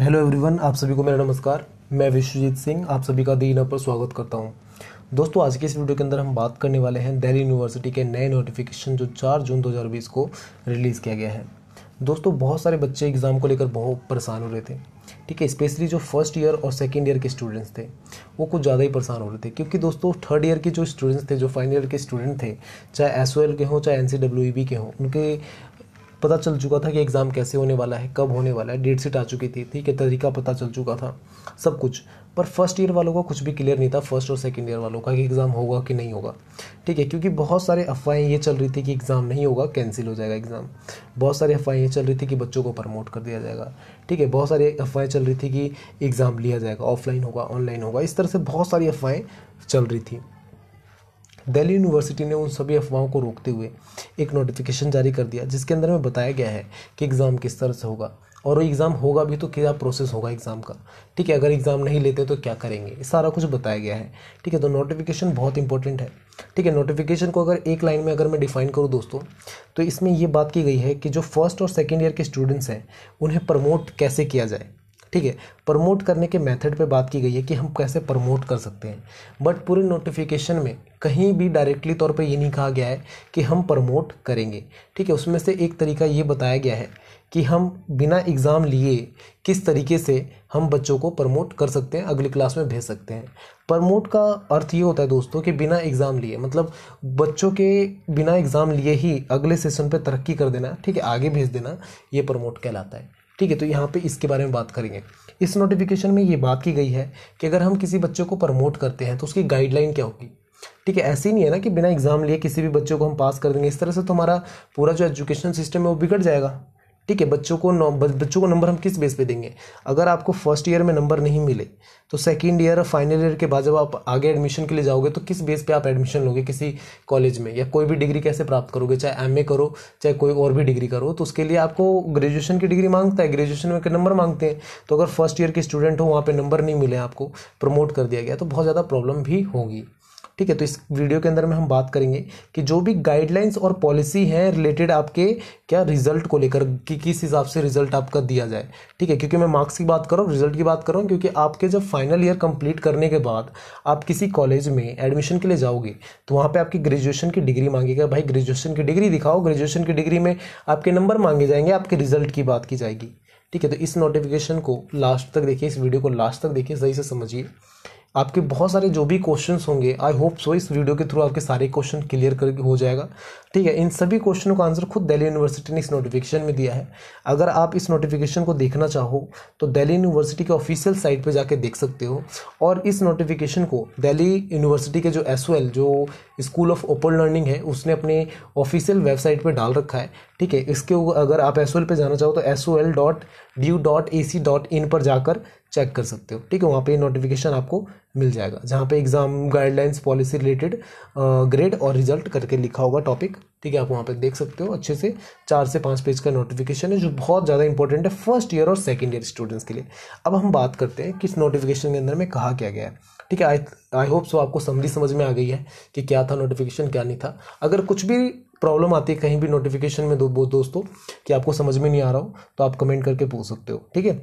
hello everyone आप सभी को मेरा नमस्कार मैं विश्वजीत सिंह आप सभी का दिन पर स्वागत करता हूं दोस्तों आज के इस वीडियो के अंदर हम बात करने वाले हैं दिल्ली यूनिवर्सिटी के नए नोटिफिकेशन जो 4 जून 2020 को रिलीज़ किया गया है दोस्तों बहुत सारे बच्चे एग्ज़ाम को लेकर बहुत परेशान हो रहे थे ठीक है स्पेशली जो फर्स्ट ईयर और सेकेंड ईयर के स्टूडेंट्स थे वो कुछ ज़्यादा ही परेशान हो रहे थे क्योंकि दोस्तों थर्ड ईयर के जो स्टूडेंट्स थे जो फाइनल ईयर के स्टूडेंट थे चाहे एस के हों चाहे एन e के हों उनके पता चल चुका था कि एग्ज़ाम कैसे होने वाला है कब होने वाला है डेट सीट आ चुकी थी ठीक है तरीका पता चल चुका था सब कुछ पर फर्स्ट ईयर वालों का कुछ भी क्लियर नहीं था फर्स्ट और सेकेंड ईयर वालों का कि एग्ज़ाम होगा कि नहीं होगा ठीक है क्योंकि बहुत सारे अफवाहें ये चल रही थी कि एग्ज़ाम नहीं होगा कैंसिल हो जाएगा एग्ज़ाम बहुत सारी अफवाहें ये चल रही थी कि बच्चों को प्रमोट कर दिया जाएगा ठीक है बहुत सारी अफवाहें चल रही थी कि एग्ज़ाम लिया जाएगा ऑफलाइन होगा ऑनलाइन होगा इस तरह से बहुत सारी अफवाहें चल रही थी दिल्ली यूनिवर्सिटी ने उन सभी अफवाहों को रोकते हुए एक नोटिफिकेशन जारी कर दिया जिसके अंदर में बताया गया है कि एग्ज़ाम किस तरह से होगा और एग्ज़ाम होगा भी तो क्या प्रोसेस होगा एग्ज़ाम का ठीक है अगर एग्ज़ाम नहीं लेते तो क्या करेंगे सारा कुछ बताया गया है ठीक है तो नोटिफिकेशन बहुत इंपॉर्टेंट है ठीक है नोटिफिकेशन को अगर एक लाइन में अगर मैं डिफाइन करूँ दोस्तों तो इसमें ये बात की गई है कि जो फर्स्ट और सेकेंड ईयर के स्टूडेंट्स हैं उन्हें प्रमोट कैसे किया जाए ठीक है प्रमोट करने के मेथड पे बात की गई है कि हम कैसे प्रमोट कर सकते हैं बट पूरे नोटिफिकेशन में कहीं भी डायरेक्टली तौर पे ये नहीं कहा गया है कि हम प्रमोट करेंगे ठीक है उसमें से एक तरीका ये बताया गया है कि हम बिना एग्ज़ाम लिए किस तरीके से हम बच्चों को प्रमोट कर सकते हैं अगली क्लास में भेज सकते हैं प्रमोट का अर्थ ये होता है दोस्तों कि बिना एग्ज़ाम लिए मतलब बच्चों के बिना एग्ज़ाम लिए ही अगले सेशन पे तरक्की कर देना ठीक है आगे भेज देना ये प्रमोट कहलाता है ठीक है तो यहाँ पे इसके बारे में बात करेंगे इस नोटिफिकेशन में ये बात की गई है कि अगर हम किसी बच्चे को प्रमोट करते हैं तो उसकी गाइडलाइन क्या होगी ठीक है ऐसे ही नहीं है ना कि बिना एग्ज़ाम लिए किसी भी बच्चों को हम पास कर देंगे इस तरह से तो हमारा पूरा जो एजुकेशन सिस्टम है वो बिगड़ जाएगा ठीक है बच्चों को बच्चों को नंबर हम किस बेस पे देंगे अगर आपको फर्स्ट ईयर में नंबर नहीं मिले तो सेकेंड ईयर और फाइनल ईयर के बाद जब आप आगे एडमिशन के लिए जाओगे तो किस बेस पे आप एडमिशन लोगे किसी कॉलेज में या कोई भी डिग्री कैसे प्राप्त करोगे चाहे एम करो चाहे कोई और भी डिग्री करो तो उसके लिए आपको ग्रेजुएशन की डिग्री मांगता है ग्रेजुएशन में नंबर मांगते हैं तो अगर फर्स्ट ईयर के स्टूडेंट हो वहाँ पर नंबर नहीं मिले आपको प्रमोट कर दिया गया तो बहुत ज़्यादा प्रॉब्लम भी होगी ठीक है तो इस वीडियो के अंदर में हम बात करेंगे कि जो भी गाइडलाइंस और पॉलिसी है रिलेटेड आपके क्या रिजल्ट को लेकर कि किस हिसाब से रिजल्ट आपका दिया जाए ठीक है क्योंकि मैं मार्क्स की बात कर रहा हूँ रिजल्ट की बात कर रहा हूँ क्योंकि आपके जब फाइनल ईयर कंप्लीट करने के बाद आप किसी कॉलेज में एडमिशन के लिए जाओगे तो वहाँ पर आपकी ग्रेजुएशन की डिग्री मांगेगा भाई ग्रेजुएशन की डिग्री दिखाओ ग्रेजुएशन की डिग्री में आपके नंबर मांगे जाएंगे आपके रिजल्ट की बात की जाएगी ठीक है तो इस नोटिफिकेशन को लास्ट तक देखिए इस वीडियो को लास्ट तक देखिए सही से समझिए आपके बहुत सारे जो भी क्वेश्चंस होंगे आई होप सो इस वीडियो के थ्रू आपके सारे क्वेश्चन क्लियर कर हो जाएगा ठीक है इन सभी क्वेश्चनों का आंसर खुद दिल्ली यूनिवर्सिटी ने इस नोटिफिकेशन में दिया है अगर आप इस नोटिफिकेशन को देखना चाहो तो दिल्ली यूनिवर्सिटी के ऑफिशियल साइट पर जाके देख सकते हो और इस नोटिफिकेशन को दिल्ली यूनिवर्सिटी के जो एस जो स्कूल ऑफ ओपन लर्निंग है उसने अपने ऑफिशियल वेबसाइट पर डाल रखा है ठीक है इसके अगर आप एस पे जाना चाहो तो S dot dot A C dot in पर जाकर चेक कर सकते हो ठीक है वहाँ पे नोटिफिकेशन आपको मिल जाएगा जहाँ पे exam guidelines policy related grade और रिजल्ट करके लिखा होगा टॉपिक ठीक है आप वहाँ पे देख सकते हो अच्छे से चार से पाँच पेज का नोटिफिकेशन है जो बहुत ज़्यादा इंपॉर्टेंट है फर्स्ट ईयर और सेकेंड ईयर स्टूडेंट्स के लिए अब हम बात करते हैं किस नोटिफिकेशन के अंदर में कहा क्या गया है ठीक है आई आई होप सो आपको समझी समझ में आ गई है कि क्या था नोटिफिकेशन क्या नहीं था अगर कुछ भी प्रॉब्लम आती है कहीं भी नोटिफिकेशन में दो दोस्तों कि आपको समझ में नहीं आ रहा हो तो आप कमेंट करके पूछ सकते हो ठीक है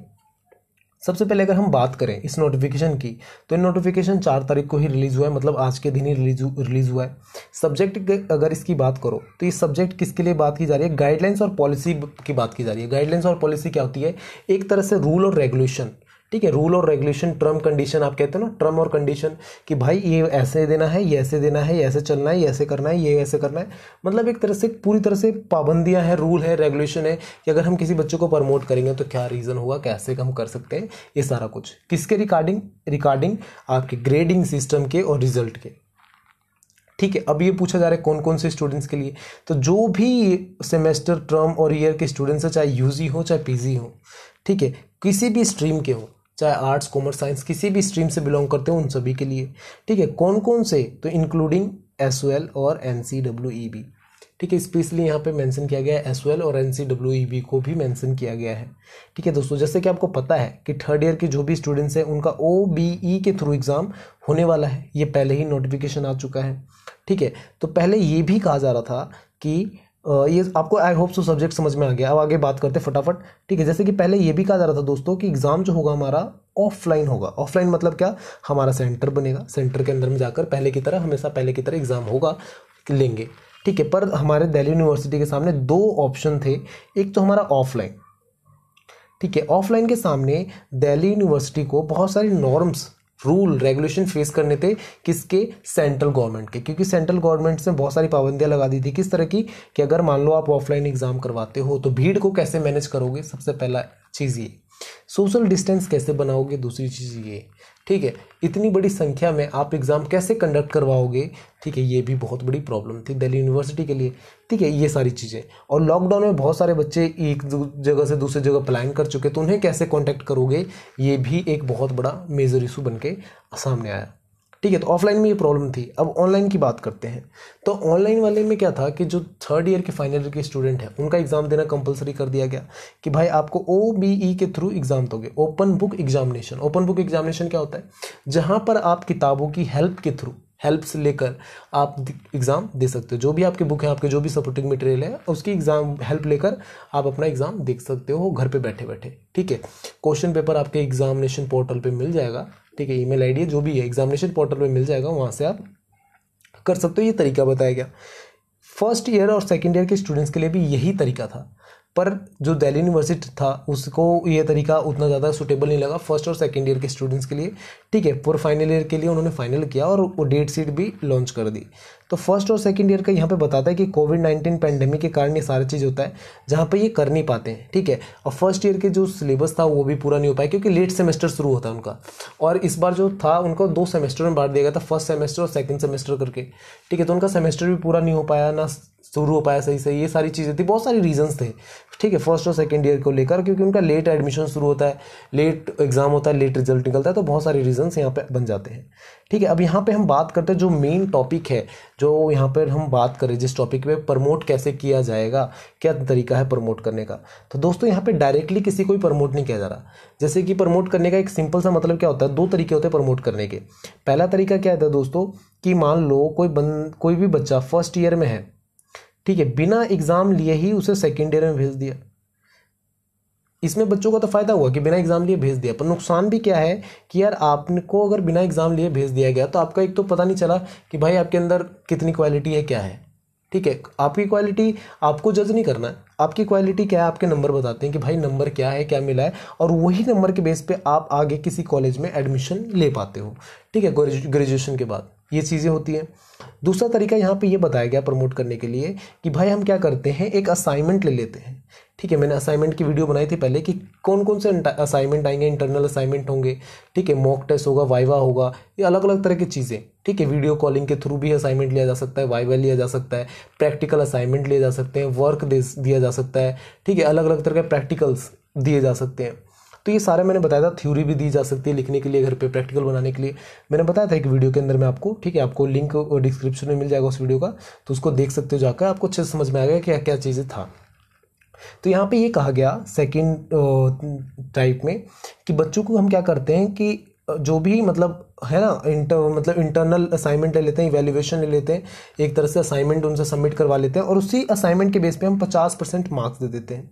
सबसे पहले अगर हम बात करें इस नोटिफिकेशन की तो नोटिफिकेशन चार तारीख को ही रिलीज़ हुआ है मतलब आज के दिन ही रिलीज रिलीज़ हुआ है सब्जेक्ट अगर इसकी बात करो तो ये सब्जेक्ट किसके लिए बात की जा रही है गाइडलाइंस और पॉलिसी की बात की जा रही है गाइडलाइंस और पॉलिसी क्या होती है एक तरह से रूल और रेगुलेशन ठीक है रूल और रेगुलेशन टर्म कंडीशन आप कहते हो ना टर्म और कंडीशन कि भाई ये ऐसे देना है ये ऐसे देना है ये ऐसे चलना है ये ऐसे करना है ये ऐसे करना है मतलब एक तरह से पूरी तरह से पाबंदियां हैं रूल है रेगुलेशन है कि अगर हम किसी बच्चे को प्रमोट करेंगे तो क्या रीज़न होगा कैसे हम कर सकते हैं ये सारा कुछ किसके रिकॉर्डिंग रिकॉर्डिंग आपके ग्रेडिंग सिस्टम के और रिजल्ट के ठीक है अब ये पूछा जा रहा है कौन कौन से स्टूडेंट्स के लिए तो जो भी सेमेस्टर टर्म और ईयर के स्टूडेंट्स हैं चाहे यूजी हो चाहे पीजी हो ठीक है किसी भी स्ट्रीम के हो चाहे आर्ट्स कॉमर्स साइंस किसी भी स्ट्रीम से बिलोंग करते हो उन सभी के लिए ठीक है कौन कौन से तो इंक्लूडिंग एस और एन बी e ठीक है स्पेशली यहाँ पे मेंशन किया गया है एस और एन सी डब्ल्यू बी को भी मेंशन किया गया है ठीक है दोस्तों जैसे कि आपको पता है कि थर्ड ईयर के जो भी स्टूडेंट्स हैं उनका ओ बी ई के थ्रू एग्ज़ाम होने वाला है ये पहले ही नोटिफिकेशन आ चुका है ठीक है तो पहले ये भी कहा जा रहा था कि ये आपको आई होप सो सब्जेक्ट समझ में आ गया अब आगे बात करते हैं फटाफट ठीक है जैसे कि पहले ये भी कहा जा रहा था दोस्तों कि एग्ज़ाम जो होगा हमारा ऑफलाइन होगा ऑफलाइन मतलब क्या हमारा सेंटर बनेगा सेंटर के अंदर में जाकर पहले की तरह हमेशा पहले की तरह एग्ज़ाम होगा लेंगे ठीक है पर हमारे दिल्ली यूनिवर्सिटी के सामने दो ऑप्शन थे एक तो हमारा ऑफलाइन ठीक है ऑफलाइन के सामने दिल्ली यूनिवर्सिटी को बहुत सारे नॉर्म्स रूल रेगुलेशन फेस करने थे किसके सेंट्रल गवर्नमेंट के क्योंकि सेंट्रल गवर्नमेंट ने बहुत सारी पाबंदियां लगा दी थी किस तरह की कि अगर मान लो आप ऑफलाइन एग्जाम करवाते हो तो भीड़ को कैसे मैनेज करोगे सबसे पहला चीज़ ये सोशल डिस्टेंस कैसे बनाओगे दूसरी चीज़ ये ठीक है इतनी बड़ी संख्या में आप एग्ज़ाम कैसे कंडक्ट करवाओगे ठीक है ये भी बहुत बड़ी प्रॉब्लम थी दिल्ली यूनिवर्सिटी के लिए ठीक है ये सारी चीज़ें और लॉकडाउन में बहुत सारे बच्चे एक जगह से दूसरी जगह प्लान कर चुके तो उन्हें कैसे कॉन्टैक्ट करोगे ये भी एक बहुत बड़ा मेजर इशू बन के सामने आया ठीक है तो ऑफलाइन में ये प्रॉब्लम थी अब ऑनलाइन की बात करते हैं तो ऑनलाइन वाले में क्या था कि जो थर्ड ईयर के फाइनल ईयर के स्टूडेंट हैं उनका एग्ज़ाम देना कंपलसरी कर दिया गया कि भाई आपको ओ बी ई के थ्रू एग्ज़ाम दोगे open book examination open book examination क्या होता है जहाँ पर आप किताबों की हेल्प के थ्रू हेल्प से लेकर आप एग्ज़ाम दे सकते हो जो भी आपके बुक है आपके जो भी सपोर्टिंग मटेरियल है उसकी एग्ज़ाम हेल्प लेकर आप अपना एग्ज़ाम देख सकते हो घर पे बैठे बैठे ठीक है क्वेश्चन पेपर आपके एग्जामिनेशन पोर्टल पे मिल जाएगा ठीक है ईमेल आईडी जो भी है एग्जामिनेशन पोर्टल पर मिल जाएगा वहाँ से आप कर सकते हो ये तरीका बताया गया फर्स्ट ईयर और सेकेंड ईयर के स्टूडेंट्स के लिए भी यही तरीका था पर जो दिल्ली यूनिवर्सिटी था उसको ये तरीका उतना ज़्यादा सुटेबल नहीं लगा फर्स्ट और सेकेंड ईयर के स्टूडेंट्स के लिए ठीक है पूर्व फाइनल ईयर के लिए उन्होंने फाइनल किया और वो डेट शीट भी लॉन्च कर दी तो फर्स्ट और सेकेंड ईयर का यहाँ पे बताता है कि कोविड नाइन्टीन पैंडेमिक के कारण ये सारा चीज़ होता है जहाँ पर ये कर नहीं पाते हैं ठीक है और फर्स्ट ईयर के जो सिलेबस था वो भी पूरा नहीं हो पाया क्योंकि लेट सेमेस्टर शुरू होता है उनका और इस बार जो था उनको दो सेमेस्टर में बांट दिया गया था फर्स्ट सेमेस्टर और सेकेंड सेमेस्टर करके ठीक है तो उनका सेमेस्टर भी पूरा नहीं हो पाया ना शुरू हो पाया सही से ये सारी चीज़ें थी बहुत सारी रीजंस थे ठीक है फर्स्ट और सेकेंड ईयर को लेकर क्योंकि उनका लेट एडमिशन शुरू होता है लेट एग्ज़ाम होता है लेट रिजल्ट निकलता है तो बहुत सारे रीजंस यहाँ पे बन जाते हैं ठीक है अब यहाँ पे हम बात करते हैं जो मेन टॉपिक है जो यहाँ पर हम बात करें जिस टॉपिक पर प्रमोट कैसे किया जाएगा क्या तरीका है प्रमोट करने का तो दोस्तों यहाँ पर डायरेक्टली किसी को भी प्रमोट नहीं किया जा रहा जैसे कि प्रमोट करने का एक सिंपल सा मतलब क्या होता है दो तरीके होते हैं प्रमोट करने के पहला तरीका क्या होता है दोस्तों कि मान लो कोई बन कोई भी बच्चा फर्स्ट ईयर में है ठीक है बिना एग्ज़ाम लिए ही उसे सेकेंड ईयर में भेज दिया इसमें बच्चों का तो फ़ायदा हुआ कि बिना एग्ज़ाम लिए भेज दिया पर नुकसान भी क्या है कि यार आपको अगर बिना एग्ज़ाम लिए भेज दिया गया तो आपका एक तो पता नहीं चला कि भाई आपके अंदर कितनी क्वालिटी है क्या है ठीक है आपकी क्वालिटी आपको जज नहीं करना है आपकी क्वालिटी क्या है आपके नंबर बताते हैं कि भाई नंबर क्या है क्या मिला है और वही नंबर के बेस पे आप आगे किसी कॉलेज में एडमिशन ले पाते हो ठीक है ग्रेजुएशन के बाद ये चीज़ें होती हैं दूसरा तरीका यहाँ पे ये बताया गया प्रमोट करने के लिए कि भाई हम क्या करते हैं एक असाइनमेंट ले लेते हैं ठीक है मैंने असाइनमेंट की वीडियो बनाई थी पहले कि कौन कौन से असाइनमेंट आएंगे इंटरनल असाइनमेंट होंगे ठीक है मॉक टेस्ट होगा वाइवा होगा ये अलग अलग तरह की चीज़ें ठीक है वीडियो कॉलिंग के थ्रू भी असाइनमेंट लिया जा सकता है वाइवा लिया जा सकता है प्रैक्टिकल असाइनमेंट लिए जा सकते हैं वर्क दिया जा सकता है ठीक है अलग अलग तरह के प्रैक्टिकल्स दिए जा सकते हैं तो ये सारे मैंने बताया था थ्योरी भी दी जा सकती है लिखने के लिए घर पे प्रैक्टिकल बनाने के लिए मैंने बताया था एक वीडियो के अंदर में आपको ठीक है आपको लिंक डिस्क्रिप्शन में मिल जाएगा उस वीडियो का तो उसको देख सकते हो जाकर आपको अच्छे से समझ में आएगा क्या क्या चीज़ें था तो यहाँ पे ये कहा गया सेकंड टाइप में कि बच्चों को हम क्या करते हैं कि जो भी मतलब है ना इंटर मतलब इंटरनल असाइनमेंट ले लेते हैं इवेल्यूएशन ले लेते हैं एक तरह से असाइनमेंट उनसे सबमिट करवा लेते हैं और उसी असाइनमेंट के बेस पे हम पचास परसेंट मार्क्स दे देते हैं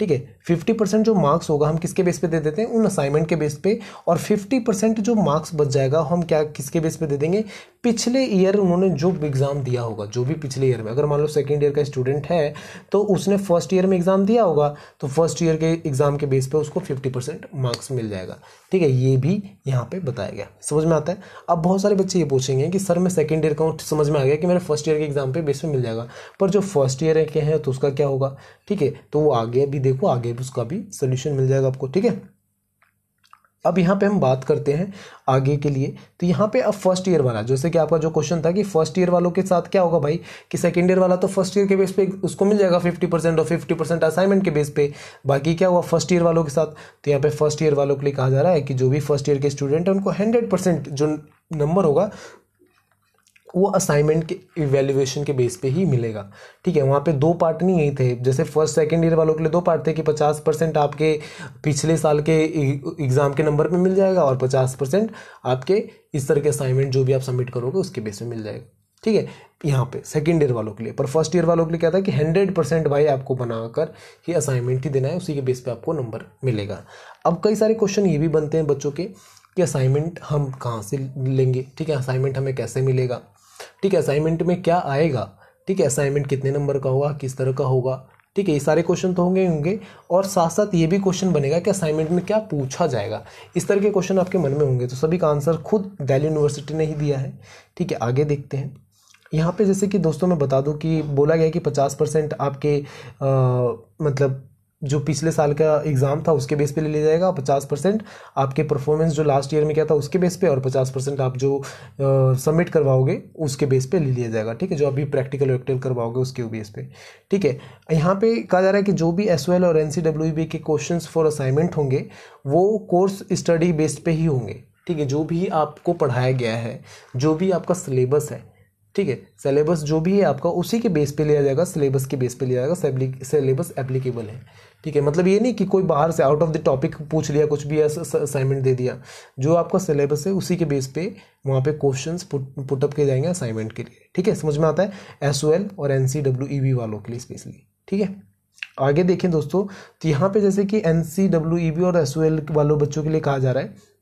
ठीक है फिफ्टी परसेंट जो मार्क्स होगा हम किसके बेस पे दे देते हैं उन असाइनमेंट के बेस पे और फिफ्टी परसेंट जो मार्क्स बच जाएगा हम क्या किसके बेस पे दे देंगे पिछले ईयर उन्होंने जो एग्ज़ाम दिया होगा जो भी पिछले ईयर में अगर मान लो सेकेंड ईयर का स्टूडेंट है तो उसने फर्स्ट ईयर में एग्ज़ाम दिया होगा तो फर्स्ट ईयर के एग्ज़ाम के बेस पर उसको फिफ्टी परसेंट मार्क्स मिल जाएगा ठीक है ये भी यहाँ पर बताया गया समझ में आता है अब बहुत सारे बच्चे ये पूछेंगे कि सर मैं सेकेंड ईयर का समझ में आ गया कि मेरे फर्स्ट ईयर के एग्ज़ाम पे बेस पर मिल जाएगा पर जो फर्स्ट ईयर के हैं तो उसका क्या होगा ठीक है तो वो आगे भी देखो आगे भी उसका भी सोल्यूशन मिल जाएगा आपको ठीक है अब यहाँ पे हम बात करते हैं आगे के लिए तो यहाँ पे अब फर्स्ट ईयर वाला जैसे कि आपका जो क्वेश्चन था कि फर्स्ट ईयर वालों के साथ क्या होगा भाई कि सेकेंड ईयर वाला तो फर्स्ट ईयर के बेस पे उसको मिल जाएगा फिफ्टी परसेंट और फिफ्टी परसेंट असाइनमेंट के बेस पे बाकी क्या हुआ फर्स्ट ईयर वालों के साथ तो यहाँ पे फर्स्ट ईयर वालों के लिए कहा जा रहा है कि जो भी फर्स्ट ईयर के स्टूडेंट हैं उनको हंड्रेड जो नंबर होगा वो असाइनमेंट के इवेल्यूएशन के बेस पे ही मिलेगा ठीक है वहाँ पे दो पार्ट नहीं यही थे जैसे फर्स्ट सेकंड ईयर वालों के लिए दो पार्ट थे कि पचास परसेंट आपके पिछले साल के एग्ज़ाम e, के नंबर पे मिल जाएगा और पचास परसेंट आपके इस तरह के असाइनमेंट जो भी आप सबमिट करोगे उसके बेस में मिल जाएगा ठीक है यहाँ पे सेकेंड ईयर वालों के लिए पर फर्स्ट ईयर वालों के लिए क्या था कि हंड्रेड परसेंट भाई आपको बनाकर ये असाइनमेंट ही देना है उसी के बेस पे आपको नंबर मिलेगा अब कई सारे क्वेश्चन ये भी बनते हैं बच्चों के कि असाइनमेंट हम कहाँ से लेंगे ठीक है असाइनमेंट हमें कैसे मिलेगा ठीक है असाइनमेंट में क्या आएगा ठीक है असाइनमेंट कितने नंबर का होगा किस तरह का होगा ठीक है ये सारे क्वेश्चन तो होंगे होंगे और साथ साथ ये भी क्वेश्चन बनेगा कि असाइनमेंट में क्या पूछा जाएगा इस तरह के क्वेश्चन आपके मन में होंगे तो सभी का आंसर खुद दिल्ली यूनिवर्सिटी ने ही दिया है ठीक है आगे देखते हैं यहाँ पे जैसे कि दोस्तों मैं बता दूँ कि बोला गया कि पचास परसेंट आपके आ, मतलब जो पिछले साल का एग्ज़ाम था उसके बेस पे ले लिया जाएगा पचास परसेंट आपके परफॉर्मेंस जो लास्ट ईयर में क्या था उसके बेस पे और पचास परसेंट आप जो सबमिट करवाओगे उसके बेस पे ले लिया जाएगा ठीक है जो अभी प्रैक्टिकल वैक्टिकल करवाओगे उसके बेस पे ठीक है यहाँ पे कहा जा रहा है कि जो भी एस और एन के क्वेश्चन फॉर असाइनमेंट होंगे वो कोर्स स्टडी बेस्ड पर ही होंगे ठीक है जो भी आपको पढ़ाया गया है जो भी आपका सिलेबस है ठीक है सिलेबस जो भी है आपका उसी के बेस पे लिया जाएगा सिलेबस के बेस पे लिया जाएगा सिलेबस एप्लीकेबल है ठीक है मतलब ये नहीं कि कोई बाहर से आउट ऑफ द टॉपिक पूछ लिया कुछ भी असाइनमेंट दे दिया जो आपका सिलेबस है उसी के बेस पे वहाँ पे क्वेश्चंस पुटअप किए जाएंगे असाइनमेंट के लिए ठीक है समझ में आता है एस ओ एल और N C W E V वालों के लिए स्पेशली ठीक है आगे देखें दोस्तों तो यहाँ पे जैसे कि N C W E V और एस ओ एल वालों बच्चों के लिए कहा जा रहा है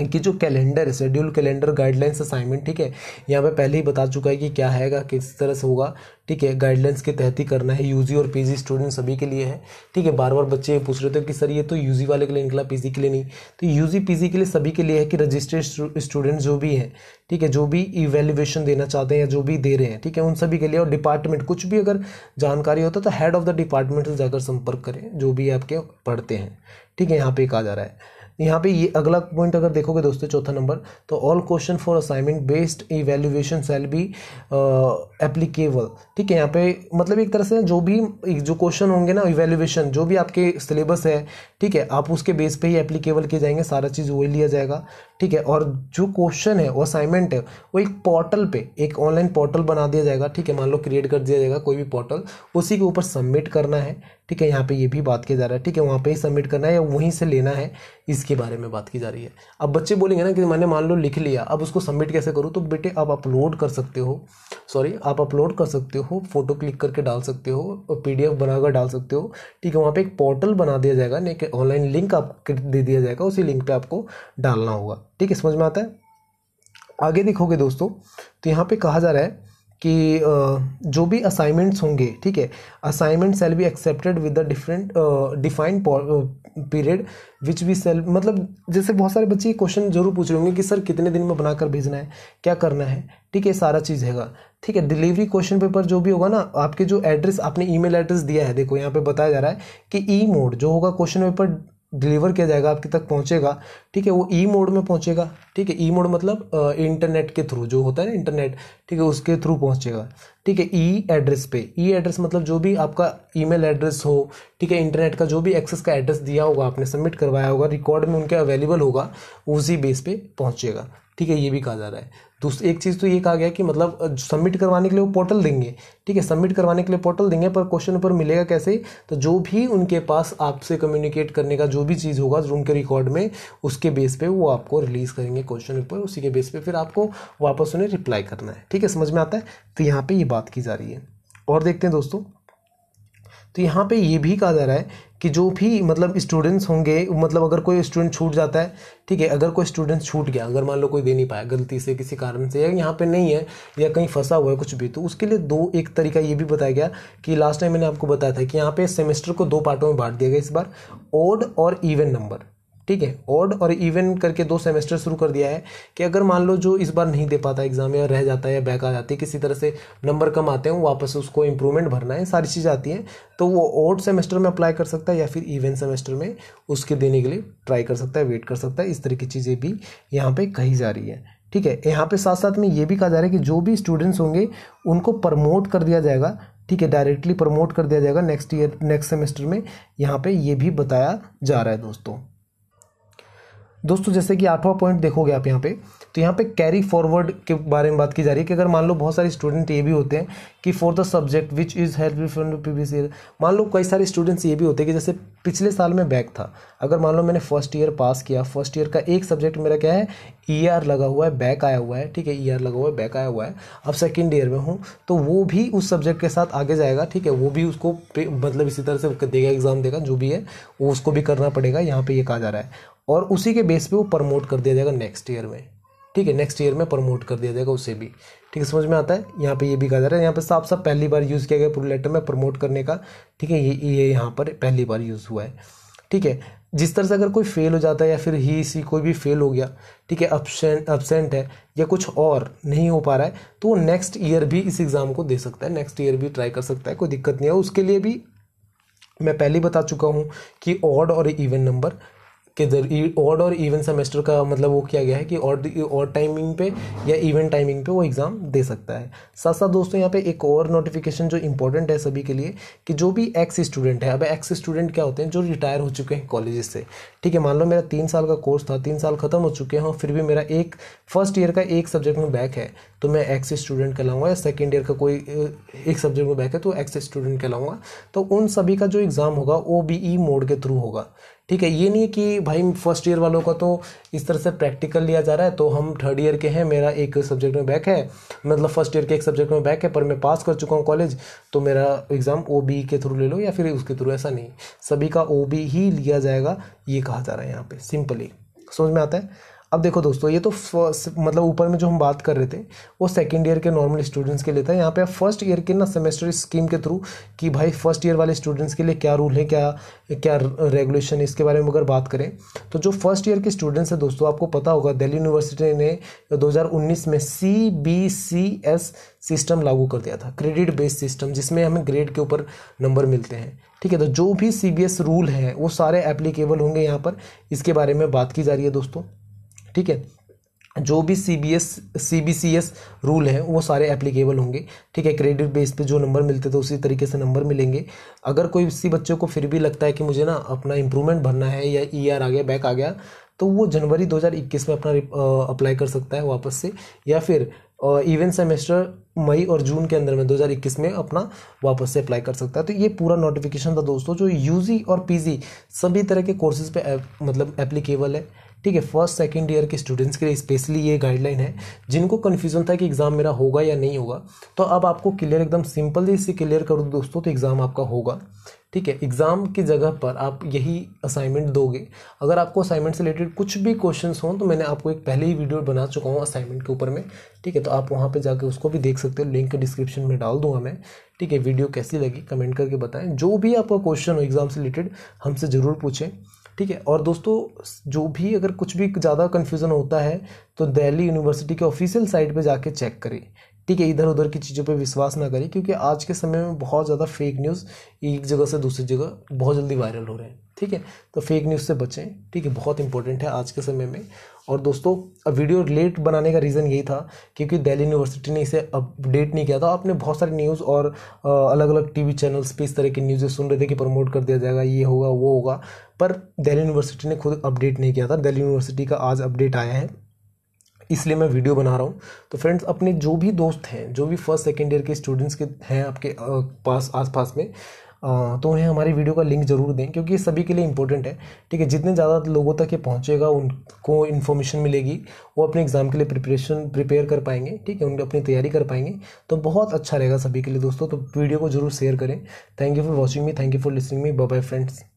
इनकी जो कैलेंडर है शेड्यूल कैलेंडर गाइडलाइंस असाइनमेंट ठीक है यहाँ पे पहले ही बता चुका है कि क्या हैगा किस तरह से होगा ठीक है गाइडलाइंस के तहत ही करना है यूजी और पीजी स्टूडेंट सभी के लिए है ठीक है बार बार बच्चे पूछ रहे थे कि सर ये तो यूजी वाले के लिए निकला पीजी के लिए नहीं तो यूजी पीजी के लिए सभी के लिए है कि रजिस्टर्ड स्टूडेंट जो भी हैं ठीक है जो भी इवेल्युएशन देना चाहते हैं या जो भी दे रहे हैं ठीक है उन सभी के लिए और डिपार्टमेंट कुछ भी अगर जानकारी होता तो हेड ऑफ द डिपार्टमेंट से जाकर संपर्क करें जो भी आपके पढ़ते हैं ठीक है यहाँ पे एक जा रहा है यहाँ पे ये अगला पॉइंट अगर देखोगे दोस्तों चौथा नंबर तो all question for assignment based evaluation shall be applicable ठीक है यहाँ पे मतलब एक तरह से जो भी जो क्वेश्चन होंगे ना इवेल्युएशन जो भी आपके सिलेबस है ठीक है आप उसके बेस पे ही एप्लीकेबल किए जाएंगे सारा चीज़ वही लिया जाएगा ठीक है और जो क्वेश्चन है वो असाइनमेंट है वो एक पोर्टल पे एक ऑनलाइन पोर्टल बना दिया जाएगा ठीक है मान लो क्रिएट कर दिया जाएगा कोई भी पोर्टल उसी के ऊपर सबमिट करना है ठीक है यहाँ पे ये भी बात की जा रहा है ठीक है वहाँ पे ही सबमिट करना है या वहीं से लेना है इसके बारे में बात की जा रही है अब बच्चे बोलेंगे ना कि मैंने मान लो लिख लिया अब उसको सबमिट कैसे करूँ तो बेटे आप अपलोड कर सकते हो सॉरी आप अपलोड कर सकते हो फोटो क्लिक करके डाल सकते हो और पी बनाकर डाल सकते हो ठीक है वहाँ पर एक पोर्टल बना दिया जाएगा एक ऑनलाइन लिंक आप दे दिया जाएगा उसी लिंक पर आपको डालना होगा ठीक है समझ में आता है आगे देखोगे दोस्तों तो यहाँ पर कहा जा रहा है कि जो भी असाइनमेंट्स होंगे ठीक है assignment shall be accepted with the different defined period which we shall मतलब जैसे बहुत सारे बच्चे क्वेश्चन जरूर पूछ रहे होंगे कि सर कितने दिन में बनाकर भेजना है क्या करना है ठीक है सारा चीज़ हैगा ठीक है डिलीवरी क्वेश्चन पेपर जो भी होगा ना आपके जो एड्रेस आपने ईमेल एड्रेस दिया है देखो यहाँ पे बताया जा रहा है कि ई मोड जो होगा क्वेश्चन पेपर डिलीवर किया जाएगा आपके तक पहुंचेगा ठीक है वो ई मोड में पहुंचेगा ठीक है ई मोड मतलब इंटरनेट के थ्रू जो होता है ना इंटरनेट ठीक है उसके थ्रू पहुंचेगा ठीक है ई एड्रेस पे ई एड्रेस मतलब जो भी आपका ईमेल एड्रेस हो ठीक है इंटरनेट का जो भी एक्सेस का एड्रेस दिया होगा आपने सबमिट करवाया होगा रिकॉर्ड में उनके अवेलेबल होगा उसी बेस पे पहुंचेगा ठीक है ये भी कहा जा रहा है दूसरी तो एक चीज़ तो ये कहा गया कि मतलब सबमिट करवाने के लिए वो पोर्टल देंगे ठीक है सबमिट करवाने के लिए पोर्टल देंगे पर क्वेश्चन ऊपर मिलेगा कैसे तो जो भी उनके पास आपसे कम्युनिकेट करने का जो भी चीज़ होगा रूम के रिकॉर्ड में उसके बेस पे वो आपको रिलीज़ करेंगे क्वेश्चन ऊपर उसी के बेस पे फिर आपको वापस उन्हें रिप्लाई करना है ठीक है समझ में आता है तो यहाँ पर ये बात की जा रही है और देखते हैं दोस्तों तो यहाँ पे ये भी कहा जा रहा है कि जो भी मतलब स्टूडेंट्स होंगे मतलब अगर कोई स्टूडेंट छूट जाता है ठीक है अगर कोई स्टूडेंट छूट गया अगर मान लो कोई दे नहीं पाया गलती से किसी कारण से या यहाँ पे नहीं है या कहीं फंसा हुआ है कुछ भी तो उसके लिए दो एक तरीका ये भी बताया गया कि लास्ट टाइम मैंने आपको बताया था कि यहाँ पे सेमेस्टर को दो पार्टों में बांट दिया गया इस बार ओड और इवन नंबर ठीक है ऑड और इवन करके दो सेमेस्टर शुरू कर दिया है कि अगर मान लो जो इस बार नहीं दे पाता एग्जाम या रह जाता है या बैक आ जाती है किसी तरह से नंबर कम आते हैं वापस उसको इंप्रूवमेंट भरना है सारी चीज़ आती है तो वो ऑड सेमेस्टर में अप्लाई कर सकता है या फिर इवन सेमेस्टर में उसके देने के लिए ट्राई कर सकता है वेट कर सकता है इस तरह की चीज़ें भी यहाँ पर कही जा रही है ठीक है यहाँ पर साथ साथ में ये भी कहा जा रहा है कि जो भी स्टूडेंट्स होंगे उनको प्रमोट कर दिया जाएगा ठीक है डायरेक्टली प्रमोट कर दिया जाएगा नेक्स्ट ईयर नेक्स्ट सेमेस्टर में यहाँ पे ये भी बताया जा रहा है दोस्तों दोस्तों जैसे कि आठवां पॉइंट देखोगे आप यहाँ पे तो यहाँ पे कैरी फॉरवर्ड के बारे में बात की जा रही है कि अगर मान लो बहुत सारे स्टूडेंट ये भी होते हैं कि for the subject which is help from P B C मान लो कई सारे स्टूडेंट्स ये भी होते हैं कि जैसे पिछले साल में बैक था अगर मान लो मैंने फर्स्ट ईयर पास किया फर्स्ट ईयर का एक सब्जेक्ट मेरा क्या है ई e ER लगा हुआ है बैक आया हुआ है ठीक है ई e ER लगा हुआ है बैक आया हुआ है अब सेकेंड ईयर में हूँ तो वो भी उस सब्जेक्ट के साथ आगे जाएगा ठीक है वो भी उसको मतलब इसी तरह से देगा एग्ज़ाम देगा जो भी है वो उसको भी करना पड़ेगा यहाँ पे ये कहा जा रहा है और उसी के बेस पे वो प्रमोट कर दिया जाएगा नेक्स्ट ईयर में ठीक है नेक्स्ट ईयर में प्रमोट कर दिया जाएगा उसे भी ठीक है समझ में आता है यहाँ पे ये भी कहा जा रहा है यहाँ पे साफ साफ पहली बार यूज़ किया गया पूरे लेटर में प्रमोट करने का ठीक है ये ये यहाँ पर पहली बार यूज़ हुआ है ठीक है जिस तरह से अगर कोई फेल हो जाता है या फिर ही सी कोई भी फेल हो गया ठीक है अपसेंट अपसेंट है या कुछ और नहीं हो पा रहा है तो वो नेक्स्ट ईयर भी इस एग्ज़ाम को दे सकता है नेक्स्ट ईयर भी ट्राई कर सकता है कोई दिक्कत नहीं है उसके लिए भी मैं पहले बता चुका हूँ कि ऑड और इवन नंबर के जरिए ऑड और इवन सेमेस्टर का मतलब वो किया गया है कि ऑड ऑड टाइमिंग पे या इवन टाइमिंग पे वो एग्ज़ाम दे सकता है साथ साथ दोस्तों यहाँ पे एक और नोटिफिकेशन जो इंपॉर्टेंट है सभी के लिए कि जो भी एक्स स्टूडेंट है अब एक्स स्टूडेंट क्या होते हैं जो रिटायर हो चुके हैं कॉलेज से ठीक है मान लो मेरा तीन साल का कोर्स था तीन साल खत्म हो चुके हैं फिर भी मेरा एक फर्स्ट ईयर का एक सब्जेक्ट में बैक है तो मैं एक्स स्टूडेंट कहलाऊंगा या सेकेंड ईयर का कोई एक सब्जेक्ट में बैक है तो एक्स स्टूडेंट कहलाऊंगा तो उन सभी का जो एग्ज़ाम होगा वो बी मोड के थ्रू होगा ठीक है ये नहीं कि भाई फर्स्ट ईयर वालों का तो इस तरह से प्रैक्टिकल लिया जा रहा है तो हम थर्ड ईयर के हैं मेरा एक सब्जेक्ट में बैक है मतलब फर्स्ट ईयर के एक सब्जेक्ट में बैक है पर मैं पास कर चुका हूँ कॉलेज तो मेरा एग्ज़ाम ओ बी के थ्रू ले लो या फिर उसके थ्रू ऐसा नहीं सभी का ओ बी ही लिया जाएगा ये कहा जा रहा है यहाँ पर सिंपली समझ में आता है अब देखो दोस्तों ये तो मतलब ऊपर में जो हम बात कर रहे थे वो सेकेंड ईयर के नॉर्मल स्टूडेंट्स के लिए था यहाँ पे आप फर्स्ट ईयर के ना सेमेस्टर स्कीम के थ्रू कि भाई फर्स्ट ईयर वाले स्टूडेंट्स के लिए क्या रूल है क्या क्या रेगुलेशन है इसके बारे में अगर बात करें तो जो फर्स्ट ईयर के स्टूडेंट्स हैं दोस्तों आपको पता होगा दिल्ली यूनिवर्सिटी ने दो में C B C S system लागू कर दिया था क्रेडिट बेस्ड सिस्टम जिसमें हमें ग्रेड के ऊपर नंबर मिलते हैं ठीक है तो जो भी सी बी एस रूल है वो सारे एप्लीकेबल होंगे यहाँ पर इसके बारे में बात की जा रही है दोस्तों ठीक है जो भी C B S C B C S rule है वो सारे एप्लीकेबल होंगे ठीक है क्रेडिट बेस पे जो नंबर मिलते थे तो उसी तरीके से नंबर मिलेंगे अगर कोई किसी बच्चे को फिर भी लगता है कि मुझे ना अपना इम्प्रूवमेंट भरना है या ई e आर आ गया बैक आ गया तो वो जनवरी 2021 में अपना अप्लाई कर सकता है वापस से या फिर इवन सेमेस्टर मई और जून के अंदर में 2021 में अपना वापस से अप्लाई कर सकता है तो ये पूरा नोटिफिकेशन था दोस्तों जो यूजी और पीजी सभी तरह के कोर्सेज पे मतलब एप्लीकेबल है ठीक है फर्स्ट सेकेंड ईयर के स्टूडेंट्स के लिए स्पेशली ये गाइडलाइन है जिनको कन्फ्यूजन था कि एग्ज़ाम मेरा होगा या नहीं होगा तो अब आपको क्लियर एकदम सिंपल इसे क्लियर कर दोस्तों तो एग्ज़ाम आपका होगा ठीक है एग्ज़ाम की जगह पर आप यही असाइनमेंट दोगे अगर आपको असाइनमेंट से रिलेटेड कुछ भी क्वेश्चन हों तो मैंने आपको एक पहले ही वीडियो बना चुका हूँ असाइनमेंट के ऊपर में ठीक है तो आप वहाँ पर जाकर उसको भी देख सकते हो लिंक डिस्क्रिप्शन में डाल दूंगा मैं ठीक है वीडियो कैसी लगी कमेंट करके बताएं जो भी आपका क्वेश्चन हो एग्ज़ाम से रिलेटेड हमसे ज़रूर पूछें ठीक है और दोस्तों जो भी अगर कुछ भी ज़्यादा कन्फ्यूज़न होता है तो दिल्ली यूनिवर्सिटी के ऑफिशियल साइट पे जाके चेक करें ठीक है इधर उधर की चीज़ों पे विश्वास ना करें क्योंकि आज के समय में बहुत ज़्यादा फेक न्यूज़ एक जगह से दूसरी जगह बहुत जल्दी वायरल हो रहे हैं ठीक है तो फेक न्यूज़ से बचें ठीक है बहुत इंपॉर्टेंट है आज के समय में और दोस्तों अब वीडियो लेट बनाने का रीज़न यही था क्योंकि दिल्ली यूनिवर्सिटी ने इसे अपडेट नहीं किया था आपने बहुत सारे न्यूज़ और अलग अलग टीवी चैनल्स पे इस तरह की न्यूज़ें सुन रहे थे कि प्रमोट कर दिया जाएगा ये होगा वो होगा पर दिल्ली यूनिवर्सिटी ने खुद अपडेट नहीं किया था दिल्ली यूनिवर्सिटी का आज अपडेट आया है इसलिए मैं वीडियो बना रहा हूँ तो फ्रेंड्स अपने जो भी दोस्त हैं जो भी फर्स्ट सेकेंड ईयर के स्टूडेंट्स के हैं आपके पास आसपास में तो उन्हें हमारी वीडियो का लिंक ज़रूर दें क्योंकि ये सभी के लिए इंपॉर्टेंट है ठीक है जितने ज़्यादा लोगों तक ये पहुँचेगा उनको इन्फॉर्मेशन मिलेगी वो अपने एग्ज़ाम के लिए प्रिपरेशन प्रिपेयर कर पाएंगे ठीक है उनकी अपनी तैयारी कर पाएंगे तो बहुत अच्छा रहेगा सभी के लिए दोस्तों तो वीडियो को जरूर शेयर करें thank you for watching me thank you for listening me bye friends